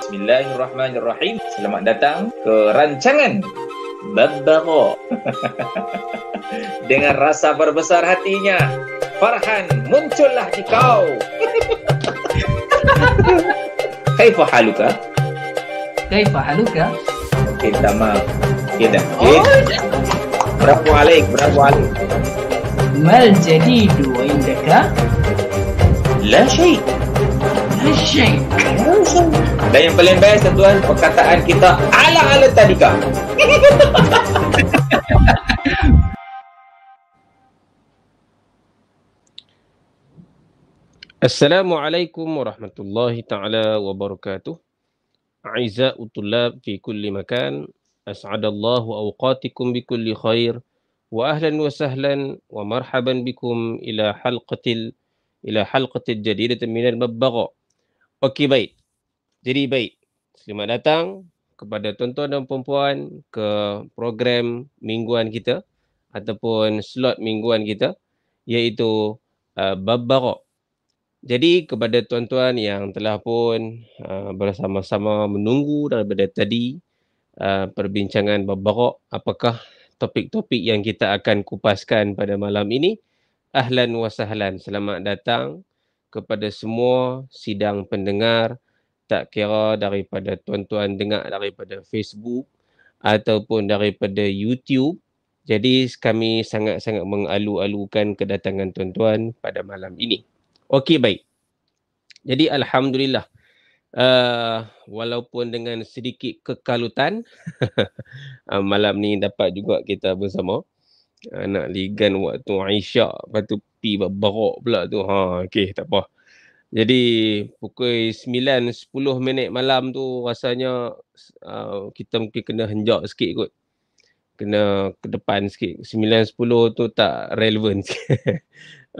Bismillahirrahmanirrahim. Selamat datang ke rancangan Babbaqo. Dengan rasa berbesar hatinya, Farhan, muncullah di kau. Kaifa haluka? Kaifa haluka? Okey, sama. Okey dah. Oh, Okey. Oh, berapa alik? Berapa alik? Mal jadi dua indaka? La syai. La syai. Malaysia. Dan yang paling best tuan perkataan kita ala ala tadika. Assalamualaikum warahmatullahi taala wabarakatuh. aiza tullab fi kulli makan. Asadallahu awqatikum bi kulli khair. Wa ahlan wa sahlan wa marhaban bikum ila halqatil ila halqatil jadidatan minal mabbagha. Okey baik. Jadi baik, selamat datang kepada tuan-tuan dan puan-puan ke program mingguan kita ataupun slot mingguan kita iaitu uh, Bab Barok. Jadi kepada tuan-tuan yang telah pun uh, bersama-sama menunggu daripada tadi uh, perbincangan Bab Barok, apakah topik-topik yang kita akan kupaskan pada malam ini. Ahlan wa sahlan. Selamat datang kepada semua sidang pendengar tak kira daripada tuan-tuan dengar daripada Facebook ataupun daripada YouTube. Jadi kami sangat-sangat mengalu-alukan kedatangan tuan-tuan pada malam ini. Okey, baik. Jadi alhamdulillah uh, walaupun dengan sedikit kekalutan uh, malam ni dapat juga kita bersama. Uh, nak ligan waktu Aisyah, lepas tu pi berok pula tu. Ha, okey, tak apa. Jadi pukul 9 10 minit malam tu rasanya uh, kita mungkin kena henjak sikit kot. Kena ke depan sikit. 9 10 tu tak relevan sikit.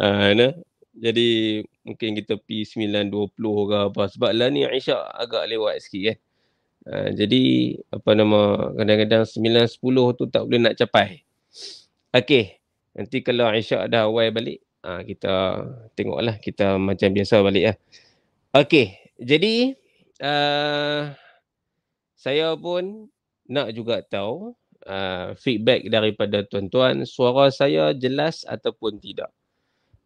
uh, nah. Jadi mungkin kita pi 9 20 ke apa sebab lah ni Isyak agak lewat sikit kan. Uh, jadi apa nama kadang-kadang 9 10 tu tak boleh nak capai. Okey, nanti kalau Isyak dah awal balik Ha, kita tengoklah kita macam biasa balik ya. Okey, jadi uh, saya pun nak juga tahu uh, feedback daripada tuan-tuan suara saya jelas ataupun tidak.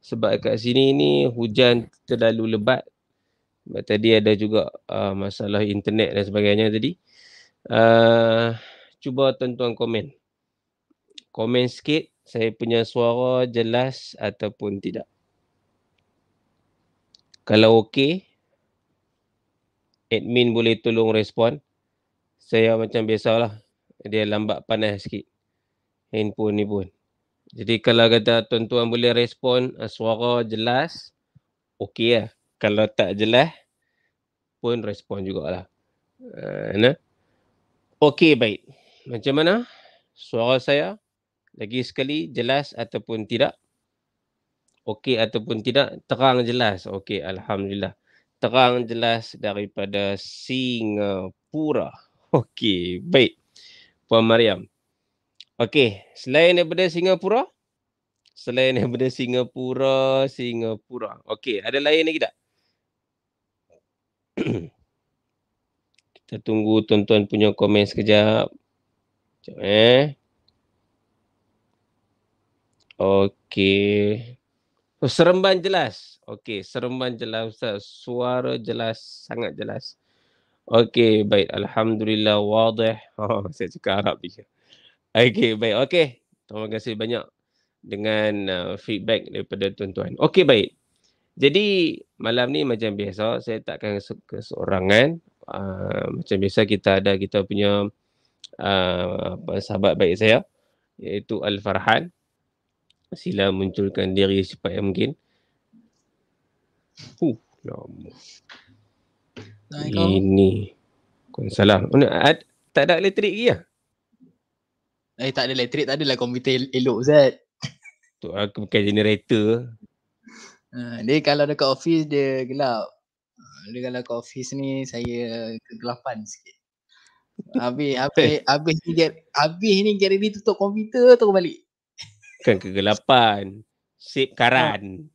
Sebab kat sini ni hujan terlalu lebat. Tadi ada juga uh, masalah internet dan sebagainya tadi. Uh, cuba tuan-tuan komen. Komen sikit saya punya suara jelas ataupun tidak. Kalau okey, admin boleh tolong respon. Saya macam biasalah, dia lambat panas sikit. Handphone ni pun. Jadi kalau kata tuan-tuan boleh respon, eh, suara jelas, okey lah. Kalau tak jelas, pun respon jugalah. Uh, nah? Okey, baik. Macam mana suara saya? lagi sekali jelas ataupun tidak okey ataupun tidak terang jelas okey alhamdulillah terang jelas daripada Singapura okey baik puan Mariam okey selain daripada Singapura selain daripada Singapura Singapura okey ada lain lagi tak kita tunggu tuan-tuan punya komen sekejap sekejap eh Okey. Oh, seremban jelas. Okey, seremban jelas Ustaz. Suara jelas, sangat jelas. Okey, baik. Alhamdulillah, wadih. Oh, saya suka Arab je. Okey, baik. Okey. Terima kasih banyak dengan uh, feedback daripada tuan-tuan. Okey, baik. Jadi, malam ni macam biasa, saya takkan suka seorang kan. Uh, ah, macam biasa, kita ada kita punya uh, apa, sahabat baik saya. Iaitu Al-Farhan. Sila munculkan diri secepat yang mungkin. Huh, ya lama. Ini. Salah. Oh, tak ada elektrik lagi lah. Eh tak ada elektrik tak adalah komputer elok Zat. Tu aku pakai generator. Ha, dia kalau dekat office dia gelap. Dia kalau dekat office ni saya kegelapan sikit. Habis habis habis ni habis ni gerak ni tutup komputer terus balik. Bukan kegelapan. Sip karan.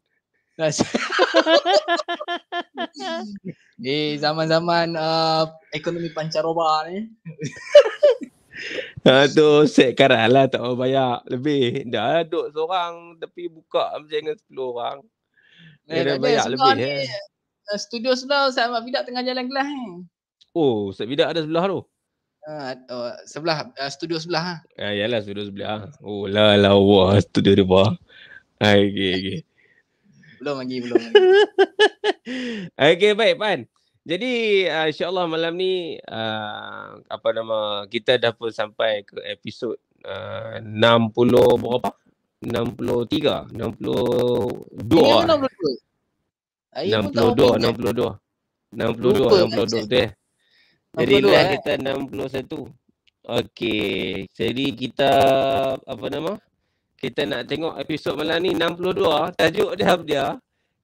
Ni eh, zaman-zaman uh, ekonomi pancaroba ni. Aduh, ah, set karan lah tak mau bayar lebih. Dah duduk seorang tapi buka macam dengan 10 orang. Eh, dah bayar lebih. Ni, eh. eh. Studio sebelah Ustaz Ahmad Bidak tengah jalan gelas ni. Eh. Oh, Ustaz Bidak ada sebelah tu. Ah, oh, sebelah uh, studio sebelah ah. Ha? Uh, yalah studio sebelah. Oh la la wah studio dia bawah. Hai ah, okey eh, okey. Belum lagi belum. Lagi. okay baik Pan. Jadi uh, Allah malam ni uh, apa nama kita dah pun sampai ke episod uh, 60 berapa? 63, 62. Ini 62. 62, 62. 62, 62 tu eh. Jadi lah eh? kita 61. Okey. Jadi kita apa nama? Kita nak tengok episod malam ni 62. Tajuk dia apa dia?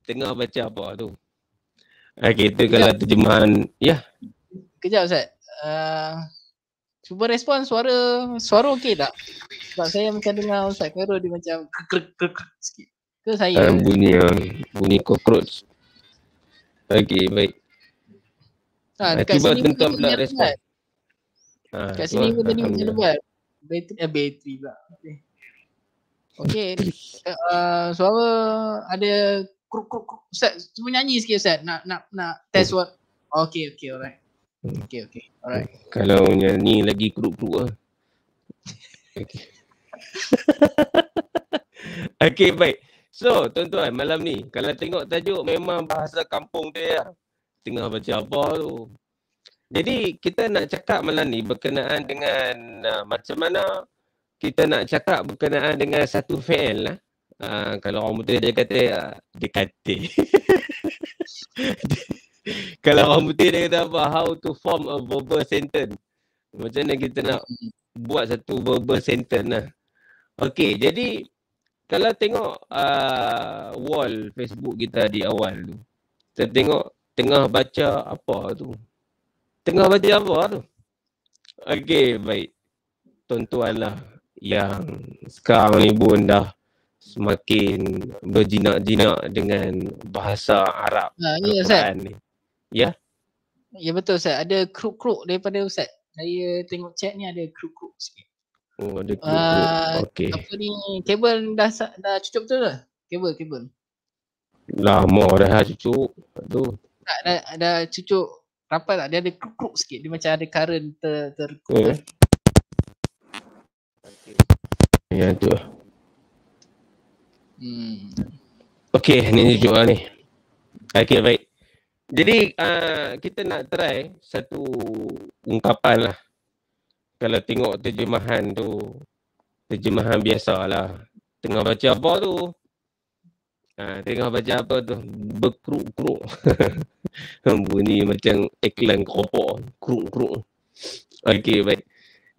Tengah baca apa tu? Okey itu kalau terjemahan. Ya. Yeah. Kejap Ustaz. Uh, cuba respon suara. Suara okey tak? Sebab saya macam dengar Ustaz Khairul dia macam kekrek kekrek sikit. Ke saya? Uh, bunyi, ah, bunyi kokrot. Okey baik. Ha, ah, dekat tiba sini tentu pula respon. Ha, dekat sini pun tadi macam lebat. Bateri, eh, bateri pula. Okay. Okay. uh, ah, suara ada kruk kruk kruk. Ustaz, cuma nyanyi sikit Ustaz. Nak, nak, nak test what. Okay, okay, alright. Hmm. Okay, okay, alright. Kalau nyanyi lagi kruk kruk lah. Okay. okay, baik. So, tuan-tuan, malam ni kalau tengok tajuk memang bahasa kampung dia lah. Ya tengah baca abah tu. Jadi kita nak cakap malam ni berkenaan dengan uh, macam mana kita nak cakap berkenaan dengan satu fail lah. Uh, kalau orang putih dia kata, uh, dia kata. kalau orang putih dia kata apa, how to form a verbal sentence. Macam mana kita nak buat satu verbal sentence lah. Okay, jadi kalau tengok uh, wall Facebook kita di awal tu. Kita tengok tengah baca apa tu? Tengah baca apa tu? Okey, baik. Tuan-tuanlah yang sekarang ni pun dah semakin berjinak-jinak dengan bahasa Arab. Ha, ya, Ustaz. Ni. Ya? Ya, betul Ustaz. Ada kruk-kruk daripada Ustaz. Saya tengok chat ni ada kruk-kruk sikit. Oh, ada ah, kruk-kruk. Uh, Okey. Apa ni? Kabel dah, dah cucuk betul ke? Kabel, kabel. Lama dah cucuk. Aduh tak ada, ada cucuk rapat tak? Dia ada kruk-kruk sikit. Dia macam ada current ter ter. Okey. Eh. Okay. Ya tu. Lah. Hmm. Okey, ni cucuk lah ni. Okey, baik. Jadi uh, kita nak try satu ungkapan lah. Kalau tengok terjemahan tu, terjemahan biasa lah. Tengah baca apa tu, Ha, tengah baca apa tu berkeruk-keruk bunyi macam iklan keropok keruk-keruk okey baik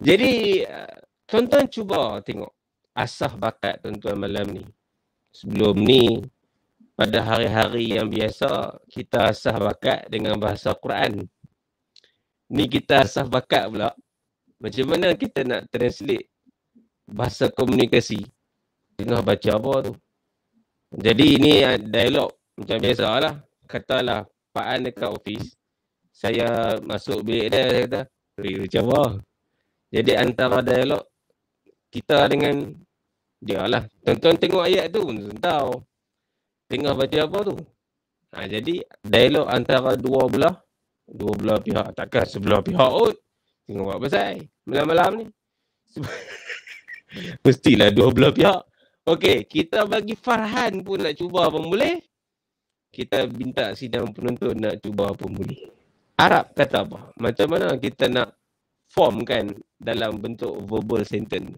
jadi eh, tuan-tuan cuba tengok asah bakat tuan-tuan malam ni sebelum ni pada hari-hari yang biasa kita asah bakat dengan bahasa Quran ni kita asah bakat pula macam mana kita nak translate bahasa komunikasi tengah baca apa tu jadi ini dialog macam biasalah. Katalah Pak An dekat office. Saya masuk bilik dia, saya kata, macam apa? Jadi antara dialog kita dengan dia lah. Tuan-tuan tengok ayat tu pun tahu. Tengah baca apa tu? Ha, jadi dialog antara dua belah. Dua belah pihak. Takkan sebelah pihak pun. Tengok apa saya malam-malam ni. Mestilah dua belah pihak. Okey, kita bagi Farhan pun nak cuba apa boleh. Kita minta sidang penonton nak cuba apa boleh. Arab kata apa? Macam mana kita nak formkan dalam bentuk verbal sentence?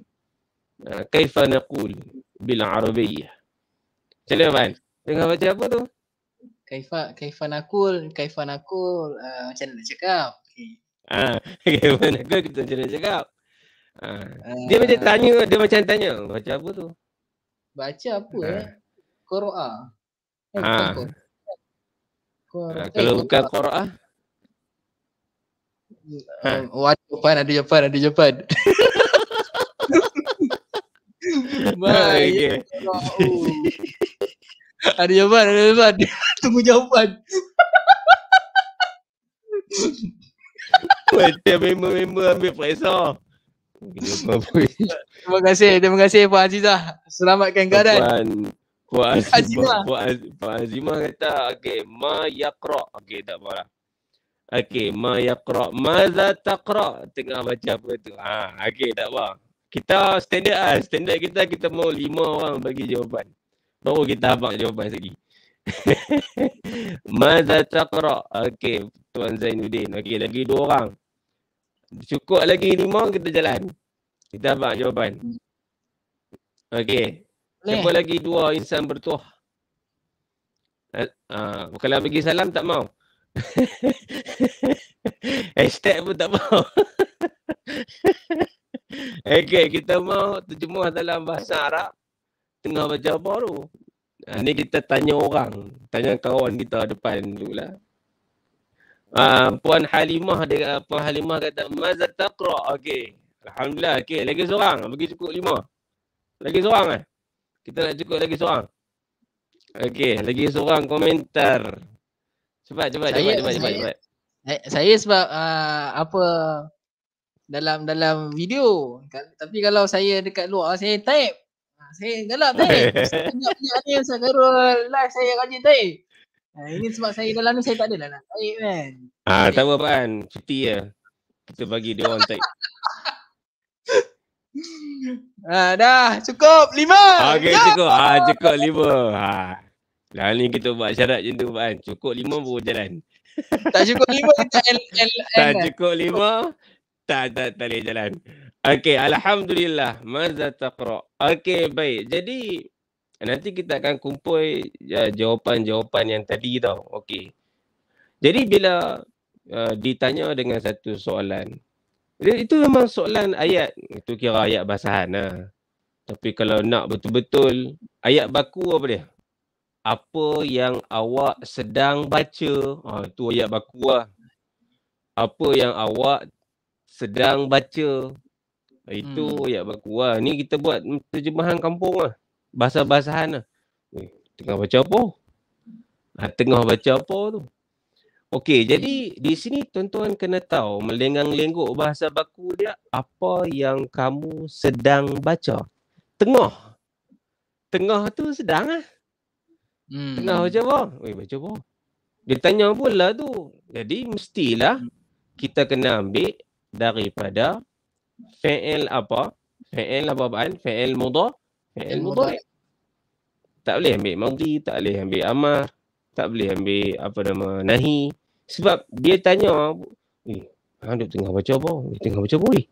Uh, kaifa naqul bil arabiyyah? Macam mana, Dengar baca apa tu? Kaifa, kaifa naqul, kaifa naqul, uh, macam nak cakap? Okay. Ah, ha, kaifa naqul, kita macam nak cakap? Uh, uh, dia macam tanya, dia macam tanya, baca apa tu? Baca apa ya eh? Qura. Eh, ah. eh, kalau bukan Qura. Um, Wah, Japan ada Japan, ada Japan. Bye. ada jawapan, ada jawapan. Tunggu jawapan. Wait, dia memang-memang ambil presa. terima kasih, terima kasih Puan Azizah. Selamatkan garan. Puan Puan Azimah. Puan, Puan Azimah kata, okey, ma yaqra. Okey, tak apa lah. Okey, ma yaqra. Ma la taqra. Tengah baca apa tu? Ha, okey, tak apa. Kita standard ah, standard kita kita mau lima orang bagi jawapan. Baru kita habaq jawapan lagi, Ma la taqra. Okey, Tuan Zainuddin. Okey, lagi dua orang. Cukup lagi lima kita jalan. Kita dapat jawapan. Okey. Siapa lagi dua insan bertuah? Eh, ah, uh, kalau bagi salam tak mau. Hashtag pun tak mau. Okey, kita mau terjemah dalam bahasa Arab. Tengah baca baru. Ini ah, kita tanya orang. Tanya kawan kita depan dulu lah. Ah, puan Halimah dia uh, puan Halimah kata maza taqra okey alhamdulillah okey lagi seorang bagi cukup lima lagi seorang eh kita nak cukup lagi seorang okey lagi seorang komentar cepat cepat saya, cepat cepat cepat saya, saya sebab uh, apa dalam dalam video tapi kalau saya dekat luar saya type saya galak tadi. Saya tengok punya ni saya Karul live saya rajin tadi. Ha, ini sebab saya dalam ni saya tak adalah nak baik kan. Ah, tak apa Pak Cuti je. Kita bagi dia orang take. Ah, dah cukup lima. Okay cukup. Ah cukup lima. Ha. Dah ni kita buat syarat je tu kan. Cukup lima baru jalan. Tak cukup lima kita L L Tak eh. cukup lima. Tak tak tak boleh jalan. Okay, alhamdulillah. Maza taqra. Okey baik. Jadi dan nanti kita akan kumpul uh, jawapan-jawapan yang tadi tau. Okey. Jadi bila uh, ditanya dengan satu soalan, itu memang soalan ayat. Itu kira ayat basahan lah. Tapi kalau nak betul-betul, ayat baku apa dia? Apa yang awak sedang baca, uh, itu ayat baku lah. Apa yang awak sedang baca, itu hmm. ayat baku lah. Ni kita buat terjemahan kampung lah basah-basahan lah. Tengah baca apa? Ha, tengah baca apa tu? Okey, jadi di sini tuan-tuan kena tahu melenggang-lenggok bahasa baku dia apa yang kamu sedang baca. Tengah. Tengah tu sedang ah. Hmm. Tengah baca apa? Weh, baca apa? Dia tanya lah tu. Jadi mestilah hmm. kita kena ambil daripada fi'il apa? Fi'il apa-apaan? Fi'il mudah Fi'il mudhari. Tak boleh ambil maudi, tak boleh ambil amar, tak boleh ambil apa nama nahi. Sebab dia tanya, eh, ha, dia tengah baca apa? Dia tengah baca apa? Eh?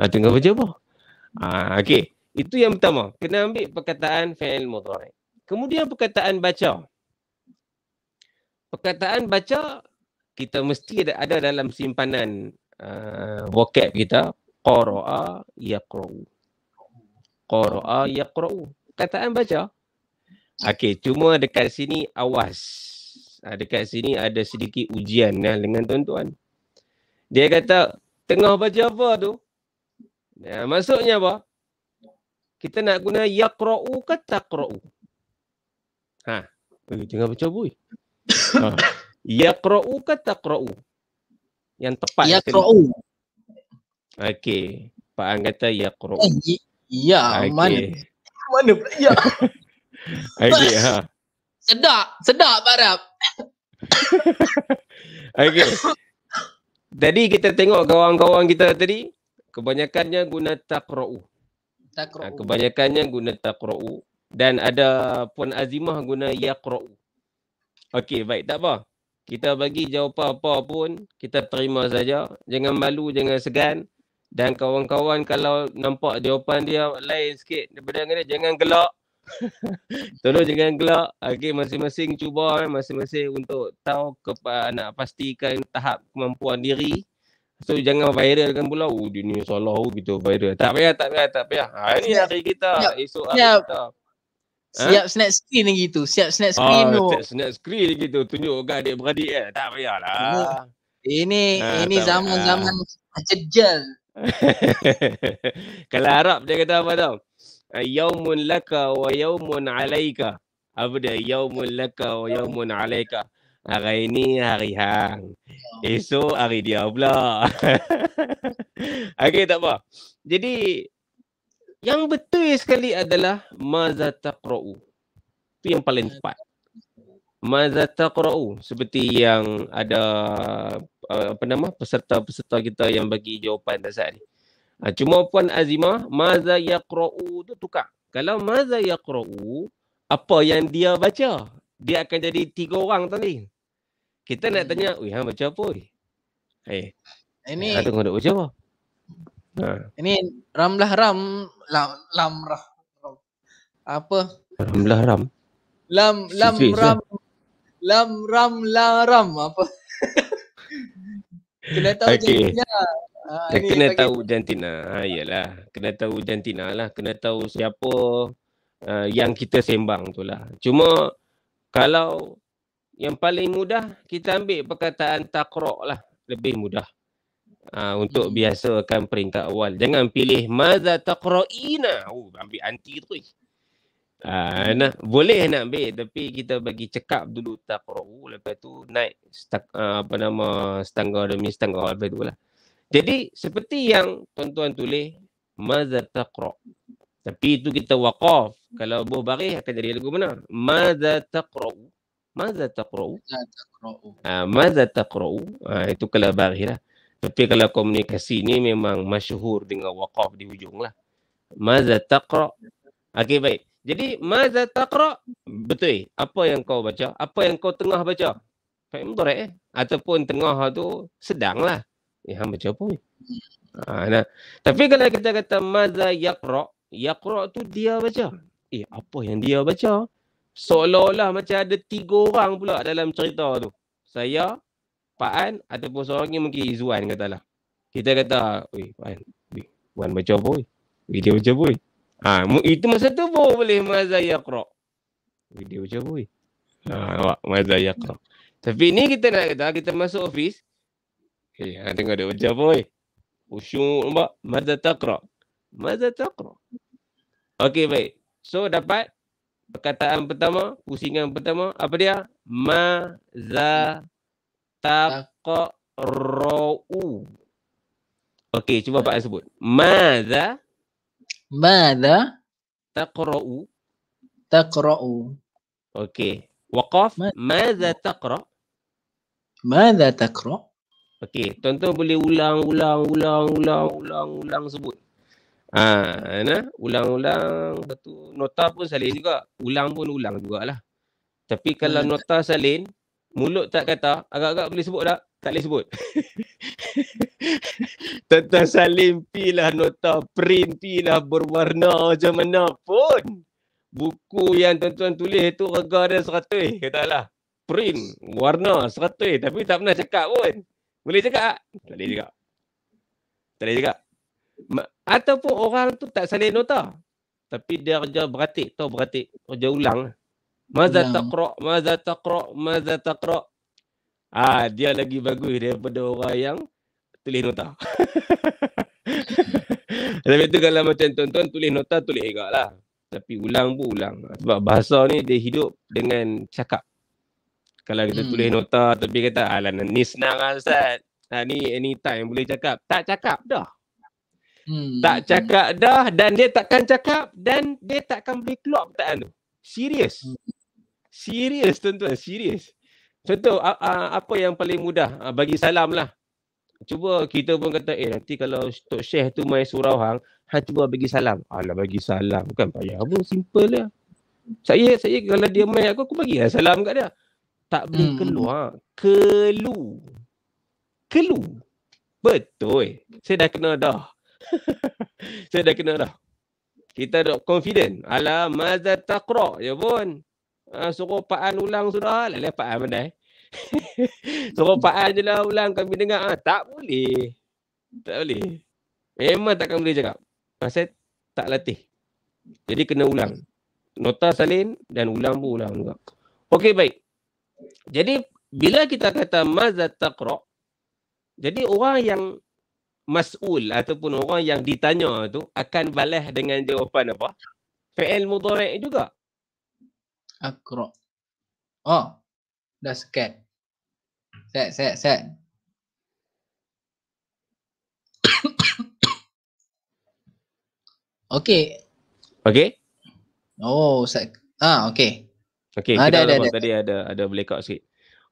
Ha, tengah baca apa? Ha, ah, okay. Itu yang pertama. Kena ambil perkataan fi'il mudhari. Kemudian perkataan baca. Perkataan baca, kita mesti ada dalam simpanan uh, vocab kita. Qara'a yaqra'u qara'a yaqra'u kataan baca okey cuma dekat sini awas ah, dekat sini ada sedikit ujian nah, dengan tuan-tuan dia kata tengah baca apa tu nah, maksudnya apa kita nak guna yaqra'u ke taqra'u ha Ui, eh, tengah baca boy ha. yaqra'u ke taqra'u yang tepat yaqra'u okey Pak Ang kata yaqra'u eh, Ya, okay. mana? Mana pula ya? Okey, ha. Sedap, sedap barap. Okey. Jadi kita tengok kawan-kawan kita tadi, kebanyakannya guna taqra'u. Taqra'u. Ha, kebanyakannya guna taqra'u dan ada pun Azimah guna yaqra'u. Okey, baik, tak apa. Kita bagi jawapan apa pun, kita terima saja. Jangan malu, jangan segan. Dan kawan-kawan kalau nampak jawapan dia lain sikit daripada yang ini, jangan gelak. Tolong jangan gelak. Okay, masing-masing cuba eh, masing-masing untuk tahu kepada nak pastikan tahap kemampuan diri. So jangan viralkan pula. Oh dia ni salah oh, gitu viral. Tak payah, tak payah, tak payah. Ha, ini siap. hari kita. Siap. Esok hari ha? siap. kita. Siap ha? snap screen lagi tu. Siap snap ah, screen tu. Ah, siap snap screen lagi tu. Tunjukkan adik-beradik eh. Tak payahlah. Ini ha, ini zaman-zaman ha. jejel. Kalau Arab dia kata apa tau? Ah, yaumun laka wa yaumun alaika. Apa dia? Yaumun laka wa yaumun alaika. Hari ini hari hang. Esok hari dia pula. Okey tak apa. Jadi yang betul sekali adalah maza taqra'u. Itu yang paling tepat. Maza seperti yang ada Eh, apa nama peserta-peserta kita yang bagi jawapan tak ni. Ha, cuma puan Azimah maza yaqra'u tu tukar. Kalau maza yaqra'u apa yang dia baca? Dia akan jadi tiga orang tadi. Kita nak hmm. tanya, "Wei, hang baca apa?" Eh. Hey. Ini ha, tunggu dok baca apa? Ha. Ini ramlah ram lam lamrah. Apa? Ramlah ram. Lam lam lah. ram. Lam ram la ram apa? kena tahu okay. jantina ha, ah, ni, kena tahu tu. jantina ha iyalah kena tahu jantina lah kena tahu siapa uh, yang kita sembang tu lah cuma kalau yang paling mudah kita ambil perkataan takrok lah lebih mudah ha, untuk hmm. biasakan peringkat awal jangan pilih mazatakroina. oh ambil anti tu Uh, nak, boleh nak ambil tapi kita bagi cekap dulu takrawu lepas tu naik stak, uh, apa nama setangga demi setangga lepas tu lah. Jadi seperti yang tuan-tuan tulis mazat taqra. Tapi itu kita waqaf. Kalau buh barih akan jadi lagu mana? Mazat taqra. Mazat taqra. Mazat taqra. Ah itu kalau barih lah. Tapi kalau komunikasi ni memang masyhur dengan waqaf di hujung lah. Mazat taqra. Okey baik. Jadi maza taqra betul apa yang kau baca apa yang kau tengah baca fa imdare eh? ataupun tengah tu sedanglah ya hang baca apa ha, nah. tapi kalau kita kata maza yaqra yaqra tu dia baca eh apa yang dia baca seolah-olah macam ada tiga orang pula dalam cerita tu saya Pak An ataupun seorang ni mungkin Izuan katalah kita kata weh Pak An weh Wan baca apa weh dia baca apa Ha, itu masa tu pun boleh mazah yakra. Dia macam apa? Ha, awak mazah yakra. Tapi ni kita nak kata, kita masuk ofis. Okay, ha, tengok dia macam apa? Usyuk nampak? Mazah takra. Mazah takra. Okey, baik. So, dapat perkataan pertama, pusingan pertama. Apa dia? Mazah takra. Okey, cuba Pak sebut. Mazah Mada taqra'u? Taqra'u. Okey. Waqaf. Mada taqra'u? Mada taqra'u? Okey. Tuan-tuan boleh ulang, ulang, ulang, ulang, ulang, ulang sebut. Ha, nah, ulang-ulang satu nota pun salin juga. Ulang pun ulang jugalah. Tapi kalau hmm. nota salin, mulut tak kata, agak-agak boleh sebut tak? tak boleh sebut. Tentang salin pilah nota print pilah berwarna macam mana pun. Buku yang tuan-tuan tulis tu harga dia seratus. Eh, Katalah print warna seratus tapi tak pernah cakap pun. Boleh cakap tak? Tak boleh cakap. Tak boleh cakap. Ma- ataupun orang tu tak salin nota. Tapi dia kerja beratik tahu beratik. Kerja ulang. Maza taqra' maza taqra' maza taqra' Ah ha, dia lagi bagus daripada orang yang tulis nota. Tapi tu kalau macam tuan-tuan tulis nota tulis juga lah. Tapi ulang pun ulang. Sebab bahasa ni dia hidup dengan cakap. Kalau kita hmm. tulis nota tapi kata alah ni senang lah Ustaz. Ha, ni anytime boleh cakap. Tak cakap dah. Hmm. Tak cakap dah dan dia takkan cakap dan dia takkan boleh keluar perkataan tu. Serius. Hmm. Serius tuan-tuan, serius. Contoh a, a, apa yang paling mudah a, bagi salam lah. Cuba kita pun kata eh nanti kalau Tok Syekh tu main surau hang, hang cuba bagi salam. Alah bagi salam bukan payah pun simple lah. Saya saya kalau dia main aku aku bagi lah salam kat dia. Tak boleh hmm. keluar. Kelu. Kelu. Betul. Eh. Saya dah kena dah. saya dah kena dah. Kita dok confident. Alah, mazat taqra ya pun. Ha, suruh Pak An ulang sudah. Lepas Pak An mana eh? So Terpaan je lah ulang kami dengar. Ha, tak boleh. Tak boleh. Memang takkan boleh cakap. Masa tak latih. Jadi kena ulang. Nota salin dan ulang pun ulang juga. Okey baik. Jadi bila kita kata mazat taqra. Jadi orang yang mas'ul ataupun orang yang ditanya tu akan balas dengan jawapan apa? Fi'il mudhari' juga. Akra. Oh, ah dah scan. Set, set, set. okay. Okay. Oh, set. Ah, okay. Okay, ah, kita ada, ada, ada, tadi ada ada blackout sikit.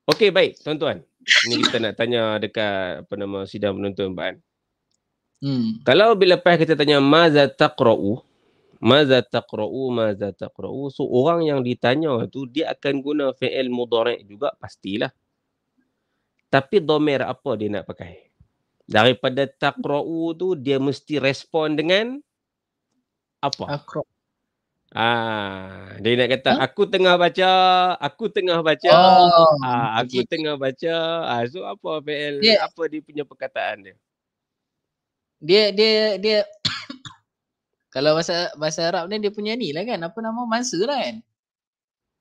Okay, baik, tuan-tuan. Ini kita nak tanya dekat apa nama sidang penonton, Pak Hmm. Kalau bila lepas kita tanya mazataqra'u, Maza taqra'u, maza taqra'u. So, orang yang ditanya tu, dia akan guna fi'il mudara' juga, pastilah. Tapi domer apa dia nak pakai? Daripada taqra'u tu, dia mesti respon dengan apa? Akra. Ah, dia nak kata, hmm? aku tengah baca, aku tengah baca, oh, ah, aku tengah baca. Ah, so, apa fi'il, apa dia punya perkataan dia? Dia, dia, dia, kalau bahasa bahasa Arab ni dia punya ni lah kan. Apa nama mansa lah kan.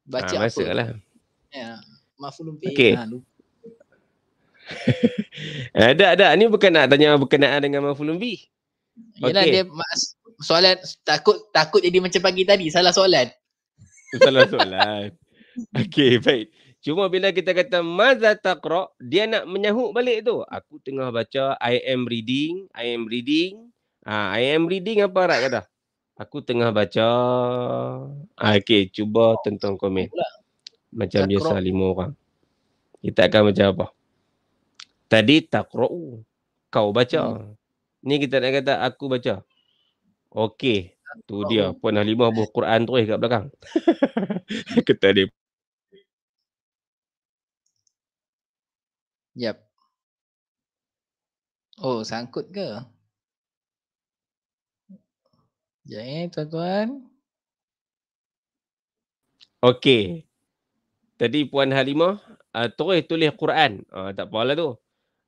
Baca ha, ah, masa apa. Lah. Ya. Mafulum pi. Okay. Ha, ada eh, ada ni bukan nak tanya berkenaan dengan mafulum pi. Yalah okay. dia mas, soalan takut takut jadi macam pagi tadi salah soalan. salah soalan. Okay baik. Cuma bila kita kata maza taqra dia nak menyahuk balik tu. Aku tengah baca I am reading, I am reading. Ah, ha, I am reading apa Arat kata? Aku tengah baca. Ah, okay, cuba tonton komen. Macam biasa lima orang. Kita akan baca apa? Tadi tak roh. Kau baca. Hmm. Ni kita nak kata aku baca. Okay. Tu dia. Puan Halimah buah Quran tu kat belakang. kita ada. Yap. Oh, sangkut ke? Jadi eh, tuan-tuan. Okey. Tadi Puan Halimah uh, terus tulis Quran. Uh, tak apalah tu.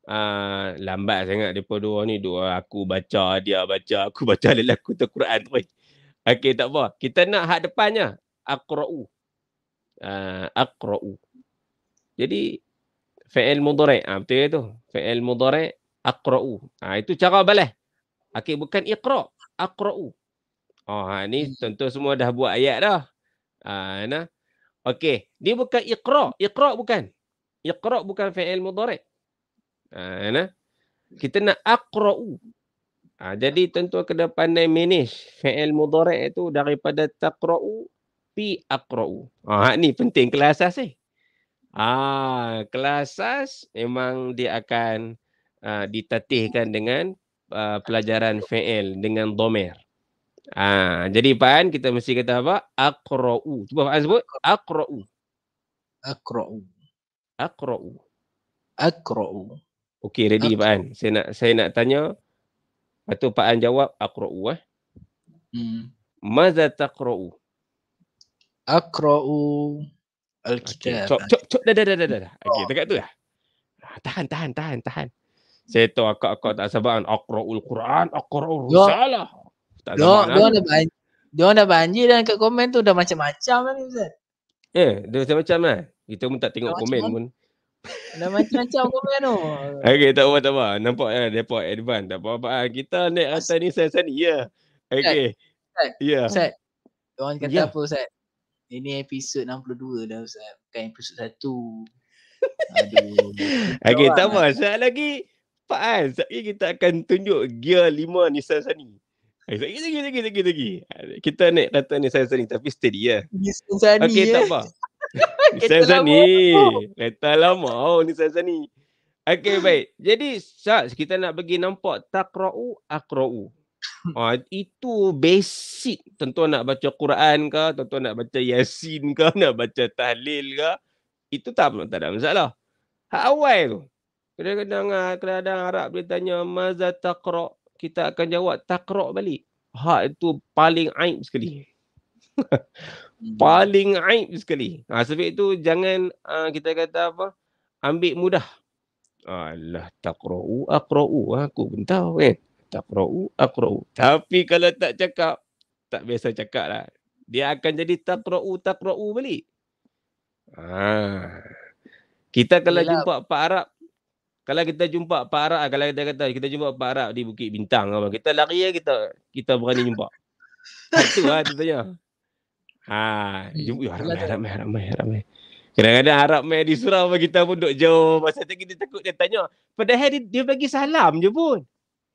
Uh, lambat sangat depa dua ni dua aku baca dia baca aku baca lelaku tu Quran tu. Okey tak apa. Kita nak hak depannya aqra'u. Uh, aqra'u. Jadi fi'il mudhari' ah betul tu. Fi'il mudhari' aqra'u. Ah itu cara balas. Okey bukan iqra' aqra'u. Oh, ha, ni hmm. tentu semua dah buat ayat dah. Ah, nah. Okey, dia bukan iqra. Iqra bukan. Iqra bukan fi'il mudhari'. Ah, nah. Kita nak aqra'u. Ah, jadi tentu kena pandai manage fi'il mudhari' itu daripada taqra'u pi aqra'u. Ah, ni penting kelas asas eh. Ah, kelas asas memang dia akan uh, ditatihkan dengan uh, pelajaran fi'il dengan domer. Ha, jadi Pan kita mesti kata apa? Aqra'u. Cuba Pan sebut. Aqra'u. Aqra'u. Aqra'u. Aqra'u. Okey, ready Pak An. Saya nak saya nak tanya. Atau Pak An jawab Aqra'u eh. Hmm. Maza taqra'u? Aqra'u al-kitab. Okay. Cok, cok, cok. Dah, dah, dah, dah. dah. Okey, dekat tu lah. Tahan, tahan, tahan, tahan. Saya tahu akak-akak tak sabar. Aqra'ul Quran, Aqra'ul ya. Rusalah tak sama lah. Dia dah banjir. Dia dah banjir dan kat komen tu dah macam-macam kan? ni Ustaz. Eh, dah macam-macam lah. Kita pun tak tengok dah komen macam pun. Dah macam-macam komen tu. Okay, tak apa-apa. Tak apa. Nampak lah, mereka advance. Tak apa-apa. Ah, kita naik rasa ni sen-sen. Ya. Yeah. Okay. Ustaz. Ya. Ustaz. Orang kata yeah. apa Ustaz? Ini episod 62 dah Ustaz. Bukan episod 1. Aduh. okay, tak apa. Ustaz lah. lagi. Pak Ustaz lagi kita akan tunjuk gear 5 Nissan Sunny. Eh, lagi, lagi, lagi, lagi, lagi. Kita naik kata ni saya sani tapi steady ya. Ni okay, tak eh. apa. ni saya sani. Kata lama. Oh, ni saya sani. Okay, baik. Jadi, Syaz, kita nak bagi nampak takra'u, akra'u. Ah, itu basic. Tentu nak baca Quran ke, tentu nak baca Yasin ke, nak baca tahlil ke. Itu tak, tak ada masalah. Hak awal tu. Kadang-kadang, ah, kadang-kadang Arab boleh tanya, mazat takra'u kita akan jawab takrok balik. Ha itu paling aib sekali. paling aib sekali. Ha, sebab itu jangan uh, kita kata apa? Ambil mudah. Allah takrau aqrau ha, aku pun tahu kan. Eh? Takrau aqrau. Tapi kalau tak cakap, tak biasa cakap lah. Dia akan jadi takrau takrau balik. Ha. Kita kalau Yalah. jumpa Pak Arab, kalau kita jumpa Pak Arab kalau kita kata kita jumpa Pak Arab di Bukit Bintang apa kita lari ya kita kita berani jumpa itu ha, lah tu tanya ha jumpa ya, Arab Arab Arab Arab Kadang-kadang harap mai di surau pun kita pun duduk jauh. Masa tadi kita takut dia tanya. Padahal dia, dia bagi salam je pun.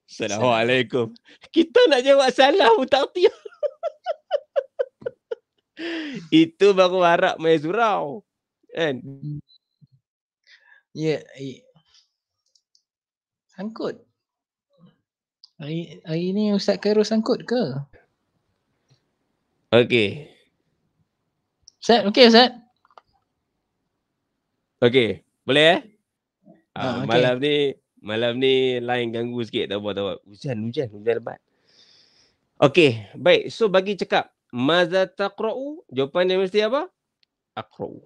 Assalamualaikum. Kita nak jawab salam pun tak tiap. Itu baru Arab mai surau. Kan? Ya, yeah, yeah sangkut. Hari, hari ni Ustaz Khairul sangkut ke? Okey, Ustaz, okay Ustaz? okey, boleh eh? Uh, ah, ah, okay. Malam ni, malam ni lain ganggu sikit tak apa-apa. Hujan, hujan, hujan lebat. Okey, baik. So bagi cakap, Maza taqra'u, jawapan dia mesti apa? Akra'u.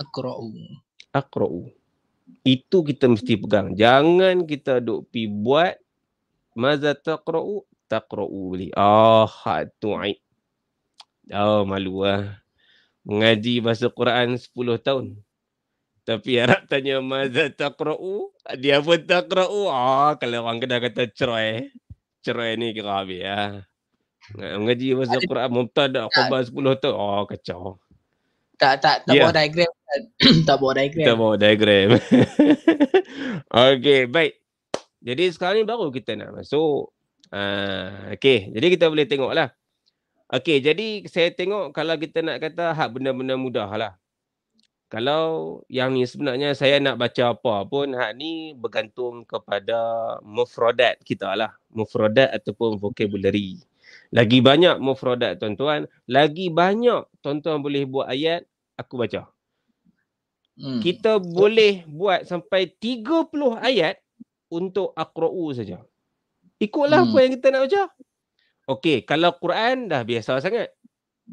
Akra'u. Akra'u. Akra'u itu kita mesti pegang jangan kita duk pi buat maza taqra'u taqra'u li ah oh, tu oh malu ah mengaji bahasa Quran 10 tahun tapi harap tanya maza taqra'u dia pun taqra'u ah oh, kalau orang kena kata cerai cerai ni kira habis ah mengaji bahasa Quran mumtada khabar 10 tahun ah oh, kacau tak tak tak yeah. buat diagram tak buat diagram tak buat diagram okey baik jadi sekarang ni baru kita nak masuk uh, okey jadi kita boleh tengok lah. okey jadi saya tengok kalau kita nak kata hak benda-benda mudah lah kalau yang ni sebenarnya saya nak baca apa pun hak ni bergantung kepada mufradat kita lah mufradat ataupun vocabulary lagi banyak mufradat tuan-tuan, lagi banyak tuan-tuan boleh buat ayat aku baca. Hmm. Kita so. boleh buat sampai 30 ayat untuk aqra'u saja. Ikutlah hmm. apa yang kita nak baca. Okey, kalau Quran dah biasa sangat.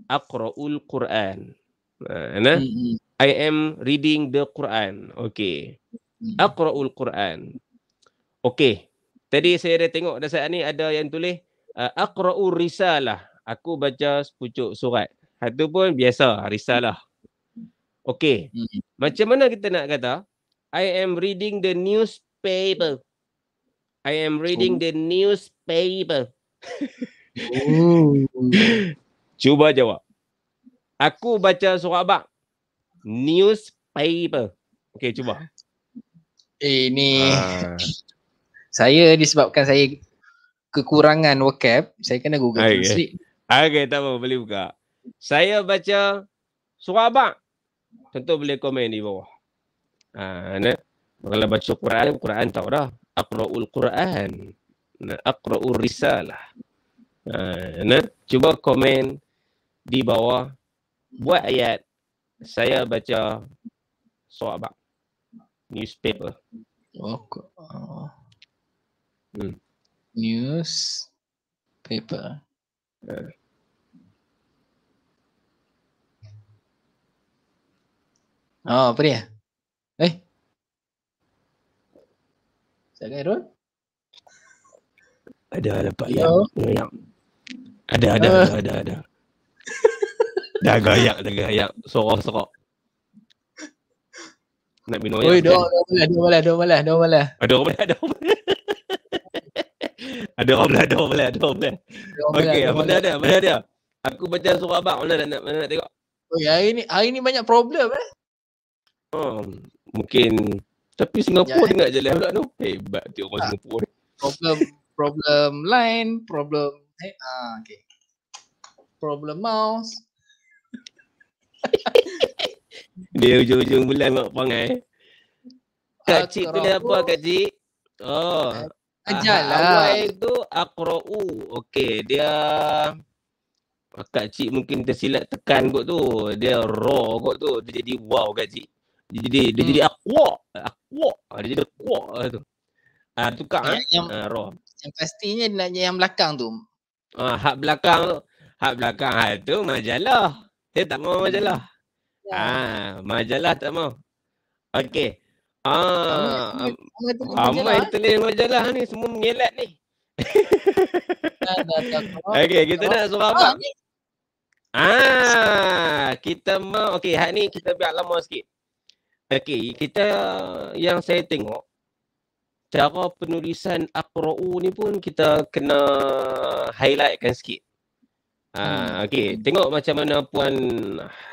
Aqra'ul Quran. Uh, ha, nah? Ya? Hmm, hmm. I am reading the Quran. Okey. Hmm. Aqra'ul Quran. Okey. Tadi hmm. saya dah tengok dah saat ni ada yang tulis uh, aqra'u risalah aku baca sepucuk surat itu pun biasa risalah okey hmm. macam mana kita nak kata i am reading the newspaper i am reading oh. the newspaper oh. cuba jawab aku baca surat bak newspaper okey cuba eh, ini ah. saya disebabkan saya kekurangan vocab, saya kena Google okay. Translate. Okay, tak apa. Boleh buka. Saya baca surah abang. Tentu boleh komen di bawah. Ha, nak? Kalau baca Quran, Quran tahu dah. Aqra'ul Quran. Aqra'ul Risalah. Ha, nak? Cuba komen di bawah. Buat ayat. Saya baca surah Newspaper. Oh, hmm news paper oh apa dia eh saya Erol ada dapat Yo. yang, ada ada ah. ada ada, ada. dah gayak dah gayak sorok sorok nak minum Oi, ya, dua, kan? dua malah, dua malah, dua malah. Ada orang malah, ada orang malah. Ada orang belah, ada orang belah, ada orang belah. Okey, apa dah ada? mana dah ada? Aku baca surah abang pula nak, mana nak tengok. Oi, hari ni hari ni banyak problem eh. Oh, mungkin tapi Singapura ya, ya. dengar je live lah pula tu. Hebat tu orang ah. Singapura Problem problem line, problem eh ah okey. Problem mouse. Dia hujung-hujung bulan nak perangai. Kak cik tu dia apa kak cik? Oh. Ah, Ajal lah. Awal tu akra'u. Okey, dia ah, kak cik mungkin tersilap tekan kot tu. Dia raw kot tu. Dia jadi wow kak cik. Dia jadi hmm. Ah, dia jadi aqua. Aqua. Dia jadi aqua tu. Ah ha, tukar yang, eh? yang ha, Yang pastinya nak yang, yang belakang tu. Ah hak belakang tu. Hak belakang hak tu majalah. Dia tak mau majalah. Ya. Ah majalah tak mau. Okey. Ah, ramai tulis lah. lah. majalah ni semua mengelat ni. okay, kita nak suruh apa? Ah, kita mau Okay, hak ni kita biar lama sikit. Okey, kita yang saya tengok cara penulisan aqra'u ni pun kita kena highlightkan sikit. Ah, hmm. Okay tengok macam mana puan